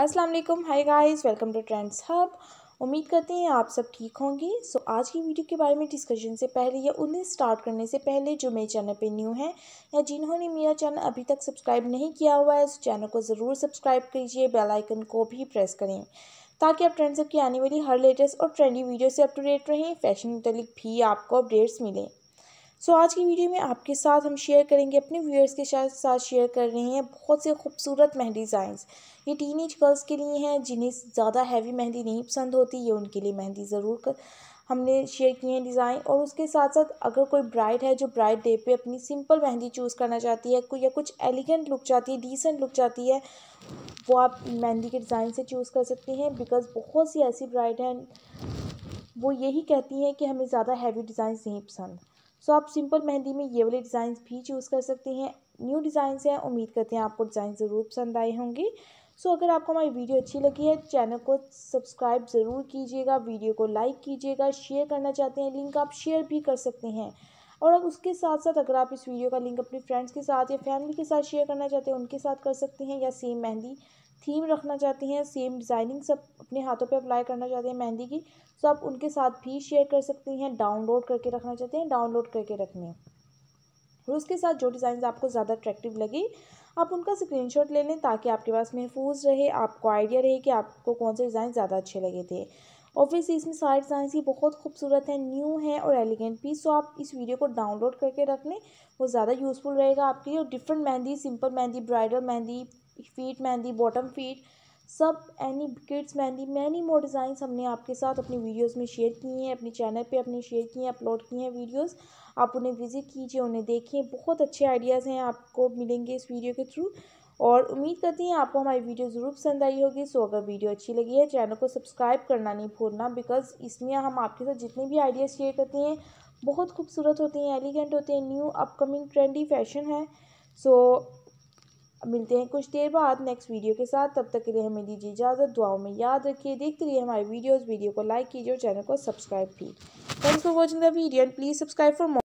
Aslam hi guys welcome to Trends Hub उम्मीद करते हैं आप सब ठीक होंगे सो so, आज की वीडियो के बारे में डिस्कशन से पहले या उन्हें स्टार्ट करने से पहले जो मेरे चैनल पे न्यू हैं या जिन्होंने मेरा चैनल अभी तक सब्सक्राइब नहीं किया हुआ है उस चैनल को ज़रूर सब्सक्राइब कीजिए बेल आइकन को भी प्रेस करें ताकि आप ट्रेंड्स की आने वाली हर लेटेस्ट और ट्रेंडी वीडियो से अप टू डेट रहें फैशन मुतलिक भी आपको अपडेट्स मिलें सो so, आज की वीडियो में आपके साथ हम शेयर करेंगे अपने व्यूअर्स के साथ साथ शेयर कर रहे हैं बहुत से खूबसूरत मेहंदी डिज़ाइंस ये टीन एज गर्ल्स के लिए हैं जिन्हें ज़्यादा हैवी मेहंदी नहीं पसंद होती ये उनके लिए मेहंदी ज़रूर कर हमने शेयर किए हैं डिज़ाइन और उसके साथ साथ अगर कोई ब्राइड है जो ब्राइड डे पे अपनी सिंपल मेहंदी चूज़ करना चाहती है कोई या कुछ एलिगेंट लुक चाहती है डिसेंट लुक चाहती है वो आप मेहंदी के डिज़ाइन से चूज़ कर सकते हैं बिकॉज़ बहुत सी ऐसी ब्राइड हैं वो यही कहती हैं कि हमें ज़्यादा हैवी डिज़ाइन नहीं पसंद सो आप सिंपल मेहंदी में ये वाले डिज़ाइन भी चूज़ कर सकते हैं न्यू डिज़ाइंस हैं उम्मीद करते हैं आपको डिज़ाइन ज़रूर पसंद आए होंगे सो so, अगर आपको हमारी वीडियो अच्छी लगी है चैनल को सब्सक्राइब ज़रूर कीजिएगा वीडियो को लाइक कीजिएगा शेयर करना चाहते हैं लिंक आप शेयर भी कर सकते हैं और अब उसके साथ साथ अगर आप इस वीडियो का लिंक अपने फ्रेंड्स के साथ या फैमिली के साथ शेयर करना चाहते हैं उनके साथ कर सकते हैं या सेम मेहंदी थीम रखना चाहती हैं सेम डिज़ाइनिंग सब अपने हाथों पे अप्लाई करना चाहते हैं मेहंदी की सो तो आप उनके साथ भी शेयर कर सकती हैं डाउनलोड करके रखना चाहते हैं डाउनलोड करके रखने है और उसके साथ जो डिज़ाइन आपको ज़्यादा अट्रैक्टिव लगे आप उनका स्क्रीनशॉट ले लें ताकि आपके पास महफूज रहे आपको आइडिया रहे कि आपको कौन से डिज़ाइन ज़्यादा अच्छे लगे थे ऑफिस इसमें सारे डिज़ाइन ही बहुत खूबसूरत हैं न्यू हैं और एलिगेंट भी सो आप इस वीडियो को डाउनलोड करके रख लें वो ज़्यादा यूज़फुल रहेगा आपके लिए और different mehndi simple mehndi bridal mehndi feet mehndi bottom feet सब any kids mehndi many more designs हमने आपके साथ अपनी वीडियोस में शेयर किए हैं अपने चैनल पे अपने शेयर किए हैं अपलोड किए हैं वीडियोस आप उन्हें विज़िट कीजिए उन्हें देखिए बहुत अच्छे आइडियाज़ हैं आपको मिलेंगे इस वीडियो के थ्रू और उम्मीद करती हैं आपको हमारी वीडियो ज़रूर पसंद आई होगी सो अगर वीडियो अच्छी लगी है चैनल को सब्सक्राइब करना नहीं भूलना बिकॉज इसमें हम आपके साथ जितने भी आइडियाज़ शेयर करते हैं बहुत खूबसूरत होते हैं एलिगेंट होते हैं न्यू अपकमिंग ट्रेंडी फैशन है सो so, मिलते हैं कुछ देर बाद नेक्स्ट वीडियो के साथ तब तक के लिए हमें दीजिए इजाज़त दुआओं में याद रखिए देखते रहिए हमारे वीडियोस वीडियो को लाइक कीजिए और चैनल को सब्सक्राइब भी thanks for watching the video and please subscribe for